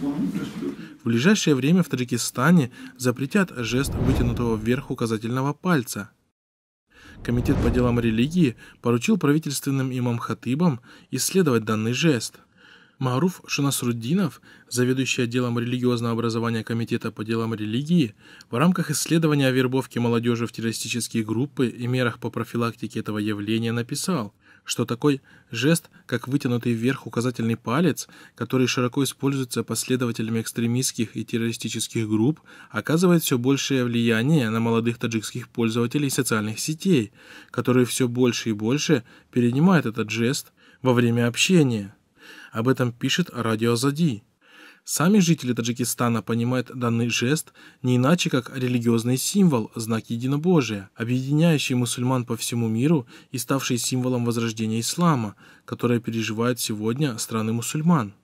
В ближайшее время в Таджикистане запретят жест вытянутого вверх указательного пальца. Комитет по делам религии поручил правительственным имам-хатыбам исследовать данный жест – Маруф Шунасруддинов, заведующий отделом религиозного образования Комитета по делам религии, в рамках исследования о вербовке молодежи в террористические группы и мерах по профилактике этого явления написал, что такой жест, как вытянутый вверх указательный палец, который широко используется последователями экстремистских и террористических групп, оказывает все большее влияние на молодых таджикских пользователей социальных сетей, которые все больше и больше перенимают этот жест во время общения. Об этом пишет Радио Зади. Сами жители Таджикистана понимают данный жест не иначе, как религиозный символ, знак единобожия, объединяющий мусульман по всему миру и ставший символом возрождения ислама, которое переживают сегодня страны мусульман.